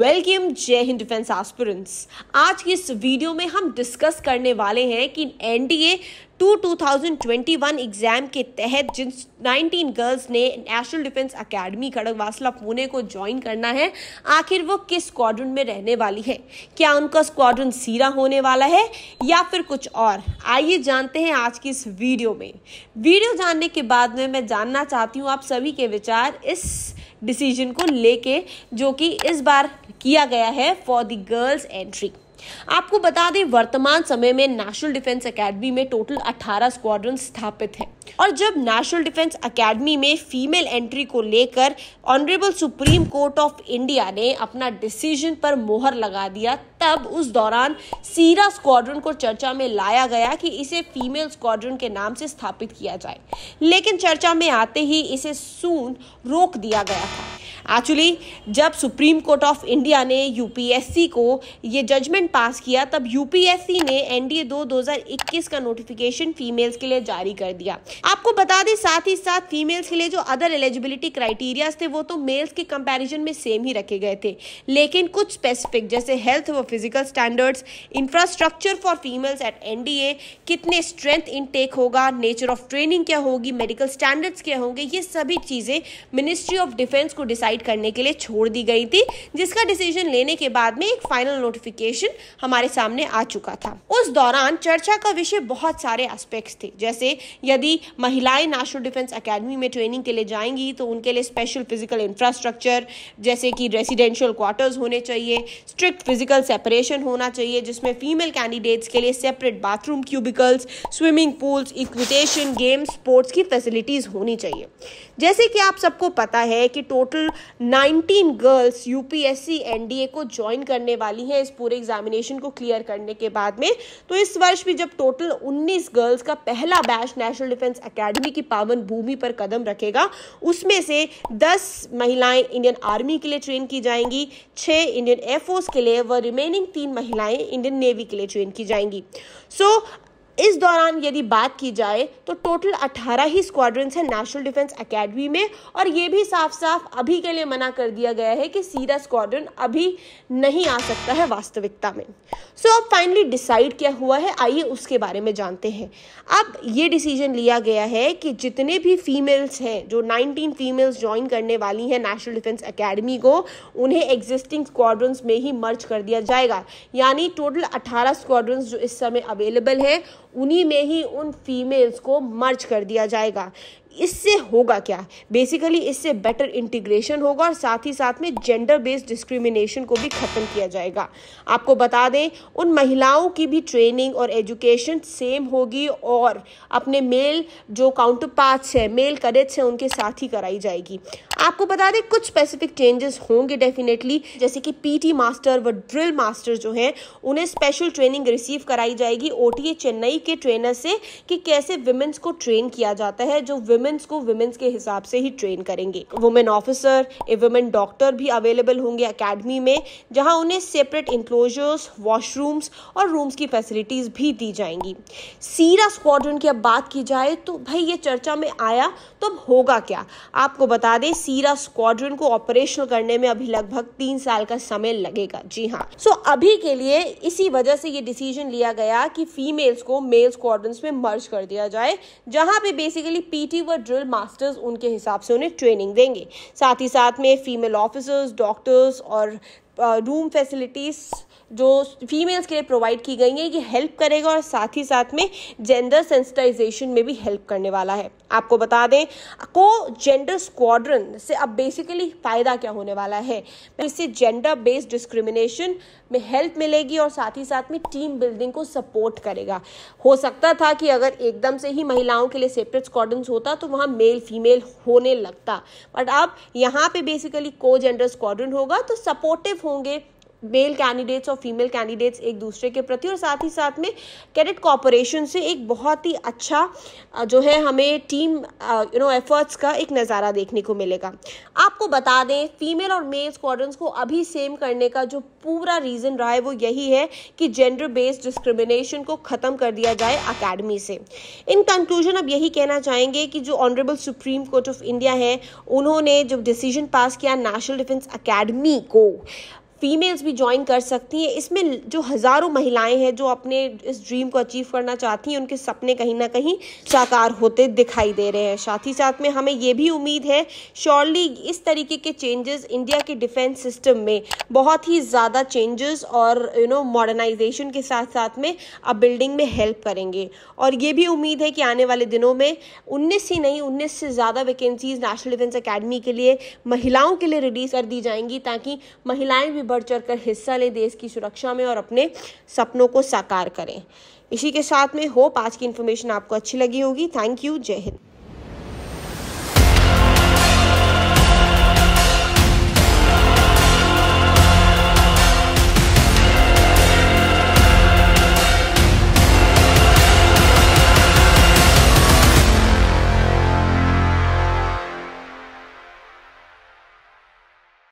welcome जय Hind defence aspirants आज की इस वीडियो में हम डिस्कस करने वाले हैं कि एनडीए टू 2021 एग्जाम के तहत जिन 19 गर्ल्स ने national defence academy Khadakwasla Pune को ज्वाइन करना है आखिर वो किस स्क्वाड्रन में रहने वाली है क्या उनका स्क्वाड्रन सीरा होने वाला है या फिर कुछ और आइए जानते हैं आज की इस वीडियो में वीडियो जानने के बाद में मैं जानना चाहती हूँ आप सभी के विचार इस डिसीजन को लेके जो कि इस बार किया गया है फॉर द गर्ल्स एंट्री आपको बता दें वर्तमान समय में नेशनल डिफेंस एकेडमी में टोटल 18 स्क्वाड्रन स्थापित हैं और जब नेशनल डिफेंस एकेडमी में फीमेल एंट्री को लेकर honourable supreme court of India ने अपना डिसीजन पर मोहर लगा दिया तब उस दौरान सीरा स्क्वाड्रन को चर्चा में लाया गया कि इसे फीमेल स्क्वाड्रन के नाम से स्थापित किया जाए लेकिन चर्चा में आते ही इसे सून रोक दिया गया था एक्चुअली जब सुप्रीम कोर्ट ऑफ इंडिया ने यूपीएससी को ये जजमेंट पास किया तब यूपीएससी ने एनडीए दो इक्कीस का नोटिफिकेशन फीमेल्स के लिए जारी कर दिया आपको बता दें साथ ही साथ फीमेल्स के लिए जो अदर एलिजिबिलिटी क्राइटेरियाज थे वो तो मेल्स के कंपेरिजन में सेम ही रखे गए थे लेकिन कुछ स्पेसिफिक जैसे हेल्थ व physical standards infrastructure for females at NDA कितने स्ट्रेंथ इनटेक होगा नेचर ऑफ ट्रेनिंग क्या होगी मेडिकल स्टैंडर्ड्स क्या होंगे ये सभी चीज़ें मिनिस्ट्री ऑफ डिफेंस को डिसाइड डिसाइड करने के लिए छोड़ दी गई थी जिसका डिसीजन लेने के बाद में एक फाइनल नोटिफिकेशन हमारे सामने आ चुका था उस दौरान चर्चा का विषय बहुत सारे एस्पेक्ट्स थे जैसे यदि महिलाएं नेशनल डिफेंस एकेडमी में ट्रेनिंग के लिए जाएंगी तो उनके लिए स्पेशल फिजिकल इंफ्रास्ट्रक्चर जैसे कि रेसिडेंशियल क्वार्टर्स होने चाहिए स्ट्रिक्ट फिजिकल सेपरेशन होना चाहिए जिसमें फीमेल कैंडिडेट्स के लिए separate bathroom cubicles swimming pools equitation games sports की फैसिलिटीज़ होनी चाहिए जैसे कि आप सबको पता है कि total nineteen girls UPSC NDA को ज्वाइन करने वाली हैं इस पूरे एग्जामिनेशन को क्लियर करने के बाद में तो इस वर्ष भी जब टोटल उन्नीस गर्ल्स का पहला बैच नेशनल डिफेंस अकेडमी की पावन भूमि पर कदम रखेगा उसमें से 10 महिलाएं इंडियन आर्मी के लिए ट्रेन की जाएंगी 6 इंडियन एयरफोर्स के लिए व रिमेनिंग तीन महिलाएं इंडियन नेवी के लिए ट्रेन की जाएंगी सो so, इस दौरान यदि बात की जाए तो टोटल 18 ही स्क्वाड्रंस हैं नेशनल डिफेंस एकेडमी में और ये भी साफ साफ अभी के लिए मना कर दिया गया है कि सीधा स्क्वाड्रन अभी नहीं आ सकता है वास्तविकता में सो so, अब फाइनली डिसाइड क्या हुआ है आइए उसके बारे में जानते हैं अब ये डिसीजन लिया गया है कि जितने भी फीमेल्स हैं जो नाइनटीन फीमेल्स ज्वाइन करने वाली हैं नेशनल डिफेंस अकेडमी को उन्हें एग्जिस्टिंग स्क्वाड्रंस में ही मर्ज कर दिया जाएगा यानी टोटल अठारह स्क्वाड्रंस जो इस समय अवेलेबल है उन्हीं में ही उन फीमेल्स को मर्ज कर दिया जाएगा इससे होगा क्या बेसिकली इससे बेटर इंटीग्रेशन होगा और साथ ही साथ में जेंडर बेस्ड डिस्क्रिमिनेशन को भी ख़त्म किया जाएगा आपको बता दें उन महिलाओं की भी ट्रेनिंग और एजुकेशन सेम होगी और अपने मेल जो काउंटर पार्ट्स हैं मेल करेट्स हैं उनके साथ ही कराई जाएगी आपको बता दें कुछ स्पेसिफिक चेंजेस होंगे डेफिनेटली जैसे कि पीटी मास्टर व ड्रिल मास्टर जो हैं उन्हें स्पेशल ट्रेनिंग रिसीव कराई जाएगी ओटीए चेन्नई के ट्रेनर से कि कैसे विमेंस को ट्रेन किया जाता है जो वुमेन्स को वुमेन्स के हिसाब से ही ट्रेन करेंगे वुमेन ऑफिसर ए वुमेन डॉक्टर भी अवेलेबल होंगे अकेडमी में जहां उन्हें सेपरेट इंक्लोजर्स वॉशरूम्स और रूम्स की फैसिलिटीज भी दी जाएंगी सीरा स्क्वाड्रन की अब बात की जाए तो भाई ये चर्चा में आया तो अब होगा क्या आपको बता दें सीरा स्क्वाड्रन को ऑपरेशनल करने में अभी लगभग तीन साल का समय लगेगा जी हाँ सो so, अभी के लिए इसी वजह से ये डिसीजन लिया गया कि फीमेल्स को मेल स्क्वाड्रन में मर्ज कर दिया जाए जहां पे बेसिकली पीटी व व ड्रिल मास्टर्स उनके हिसाब से उन्हें ट्रेनिंग देंगे साथ ही साथ में फीमेल ऑफिसर्स डॉक्टर्स और रूम फैसिलिटीज़ जो फीमेल्स के लिए प्रोवाइड की गई हैं ये हेल्प करेगा और साथ ही साथ में जेंडर सेंसिटाइजेशन में भी हेल्प करने वाला है आपको बता दें को जेंडर स्क्वाड्रन से अब बेसिकली फ़ायदा क्या होने वाला है इससे जेंडर बेस्ड डिस्क्रिमिनेशन में हेल्प मिलेगी और साथ ही साथ में टीम बिल्डिंग को सपोर्ट करेगा हो सकता था कि अगर एकदम से ही महिलाओं के लिए सेपरेट स्क्वाड्रन होता तो वहाँ मेल फीमेल होने लगता बट अब यहाँ पे बेसिकली को जेंडर स्क्वाड्रन होगा तो सपोर्टिव होंगे मेल कैंडिडेट्स और फीमेल कैंडिडेट्स एक दूसरे के प्रति और साथ ही साथ में कैडेट कॉपोरेशन से एक बहुत ही अच्छा जो है हमें टीम यू नो एफर्ट्स का एक नज़ारा देखने को मिलेगा आपको बता दें फीमेल और मेल स्क्वाड्रंस को अभी सेम करने का जो पूरा रीज़न रहा है वो यही है कि जेंडर बेस्ड डिस्क्रिमिनेशन को ख़त्म कर दिया जाए अकेडमी से इन कंक्लूजन अब यही कहना चाहेंगे कि जो honourable supreme court of India है उन्होंने जो डिसीजन पास किया नेशनल डिफेंस अकेडमी को फीमेल्स भी ज्वाइन कर सकती हैं इसमें जो हज़ारों महिलाएं हैं जो अपने इस ड्रीम को अचीव करना चाहती हैं उनके सपने कहीं ना कहीं साकार होते दिखाई दे रहे हैं साथ ही साथ में हमें ये भी उम्मीद है श्योरली इस तरीके के चेंजेस इंडिया के डिफेंस सिस्टम में बहुत ही ज़्यादा चेंजेस और यू नो मॉडर्नाइजेशन के साथ साथ में अब बिल्डिंग में हेल्प करेंगे और ये भी उम्मीद है कि आने वाले दिनों में उन्नीस ही नहीं उन्नीस से ज़्यादा वैकेंसीज नेशनल डिफेंस अकेडमी के लिए महिलाओं के लिए रिलीज़ कर दी जाएंगी ताकि महिलाएं भी बढ़ चढ़ कर हिस्सा लें देश की सुरक्षा में और अपने सपनों को साकार करें इसी के साथ में होप आज की इन्फॉर्मेशन आपको अच्छी लगी होगी थैंक यू जय हिंद